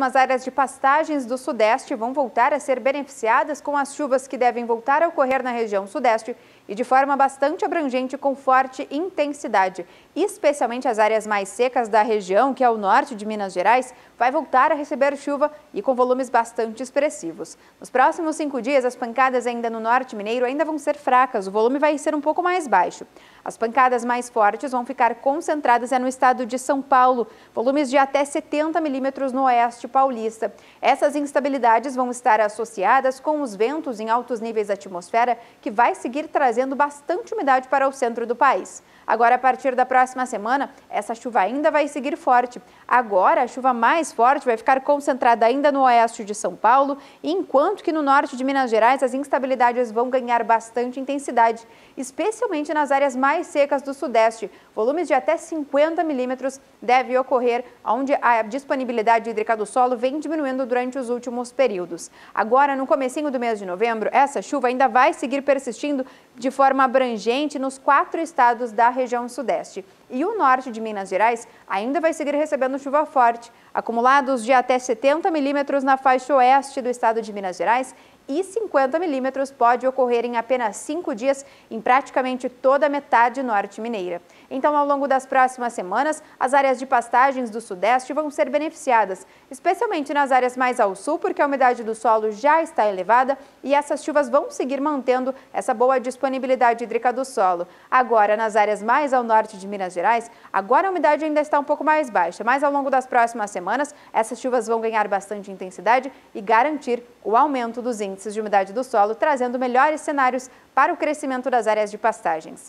Mas áreas de pastagens do Sudeste vão voltar a ser beneficiadas com as chuvas que devem voltar a ocorrer na região Sudeste e de forma bastante abrangente com forte intensidade. Especialmente as áreas mais secas da região, que é o norte de Minas Gerais, vai voltar a receber chuva e com volumes bastante expressivos. Nos próximos cinco dias, as pancadas ainda no norte mineiro ainda vão ser fracas, o volume vai ser um pouco mais baixo. As pancadas mais fortes vão ficar concentradas é no estado de São Paulo, volumes de até 70 milímetros no oeste paulista. Essas instabilidades vão estar associadas com os ventos em altos níveis da atmosfera, que vai seguir trazendo bastante umidade para o centro do país. Agora, a partir da próxima semana, essa chuva ainda vai seguir forte. Agora, a chuva mais forte vai ficar concentrada ainda no oeste de São Paulo, enquanto que no norte de Minas Gerais as instabilidades vão ganhar bastante intensidade, especialmente nas áreas mais secas do sudeste. Volumes de até 50 milímetros devem ocorrer, onde a disponibilidade hídrica do solo solo vem diminuindo durante os últimos períodos. Agora, no comecinho do mês de novembro, essa chuva ainda vai seguir persistindo de forma abrangente nos quatro estados da região sudeste e o norte de Minas Gerais ainda vai seguir recebendo chuva forte, acumulados de até 70 milímetros na faixa oeste do estado de Minas Gerais e 50 milímetros pode ocorrer em apenas cinco dias em praticamente toda a metade norte mineira. Então, ao longo das próximas semanas, as áreas de pastagens do sudeste vão ser beneficiadas, especialmente nas áreas mais ao sul, porque a umidade do solo já está elevada e essas chuvas vão seguir mantendo essa boa disponibilidade hídrica do solo. Agora, nas áreas mais ao norte de Minas Gerais, Gerais, agora a umidade ainda está um pouco mais baixa, mas ao longo das próximas semanas essas chuvas vão ganhar bastante intensidade e garantir o aumento dos índices de umidade do solo, trazendo melhores cenários para o crescimento das áreas de pastagens.